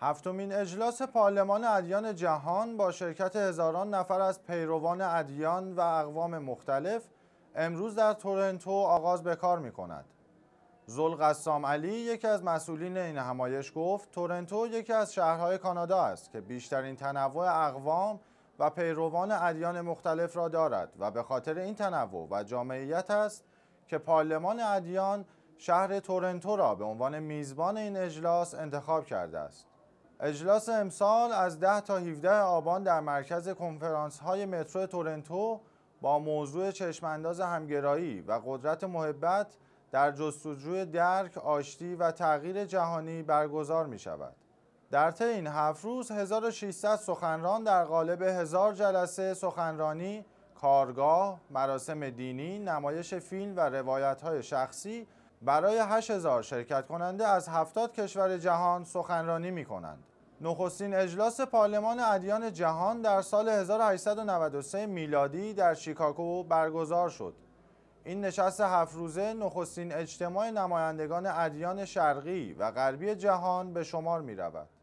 هفتمین اجلاس پارلمان ادیان جهان با شرکت هزاران نفر از پیروان ادیان و اقوام مختلف امروز در تورنتو آغاز به کار می کند. قسام علی یکی از مسئولین این همایش گفت تورنتو یکی از شهرهای کانادا است که بیشترین تنوع اقوام و پیروان ادیان مختلف را دارد و به خاطر این تنوع و جامعیت است که پارلمان ادیان شهر تورنتو را به عنوان میزبان این اجلاس انتخاب کرده است. اجلاس امسال از 10 تا 17 آبان در مرکز کنفرانس های مترو تورنتو با موضوع چشمانداز همگرایی و قدرت محبت در جستجوی درک، آشتی و تغییر جهانی برگزار می شود. در طی این هفت روز 1600 سخنران در قالب هزار جلسه سخنرانی، کارگاه، مراسم دینی، نمایش فیلم و روایت های شخصی برای 8000 شرکت کننده از 70 کشور جهان سخنرانی می کنند. نخستین اجلاس پارلمان ادیان جهان در سال 1893 میلادی در شیکاگو برگزار شد. این نشست هفت روزه نخستین اجتماع نمایندگان ادیان شرقی و غربی جهان به شمار می رود.